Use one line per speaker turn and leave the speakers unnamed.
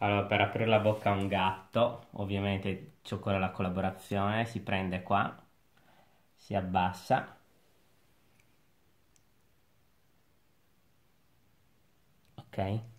Allora, per aprire la bocca a un gatto, ovviamente ci occorre la collaborazione, si prende qua, si abbassa. Ok.